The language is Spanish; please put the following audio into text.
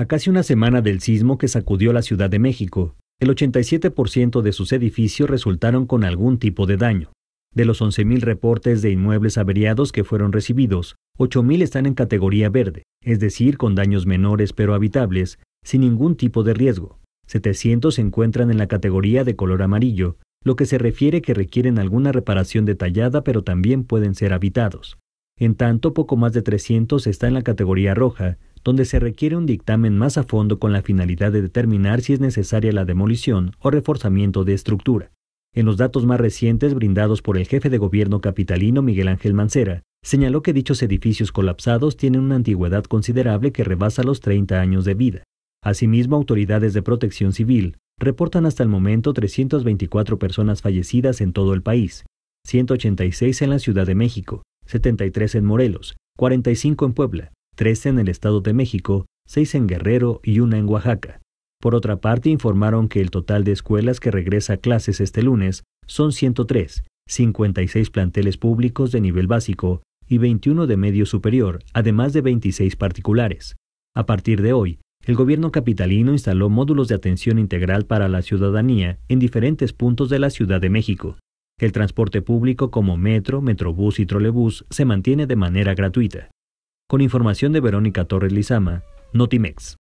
A casi una semana del sismo que sacudió la Ciudad de México, el 87% de sus edificios resultaron con algún tipo de daño. De los 11.000 reportes de inmuebles averiados que fueron recibidos, 8.000 están en categoría verde, es decir, con daños menores pero habitables, sin ningún tipo de riesgo. 700 se encuentran en la categoría de color amarillo, lo que se refiere que requieren alguna reparación detallada pero también pueden ser habitados. En tanto, poco más de 300 está en la categoría roja, donde se requiere un dictamen más a fondo con la finalidad de determinar si es necesaria la demolición o reforzamiento de estructura. En los datos más recientes brindados por el jefe de gobierno capitalino Miguel Ángel Mancera, señaló que dichos edificios colapsados tienen una antigüedad considerable que rebasa los 30 años de vida. Asimismo, autoridades de protección civil reportan hasta el momento 324 personas fallecidas en todo el país, 186 en la Ciudad de México, 73 en Morelos, 45 en Puebla, 13 en el Estado de México, 6 en Guerrero y 1 en Oaxaca. Por otra parte, informaron que el total de escuelas que regresa a clases este lunes son 103, 56 planteles públicos de nivel básico y 21 de medio superior, además de 26 particulares. A partir de hoy, el gobierno capitalino instaló módulos de atención integral para la ciudadanía en diferentes puntos de la Ciudad de México. El transporte público como metro, metrobús y trolebús se mantiene de manera gratuita. Con información de Verónica Torres Lizama, Notimex.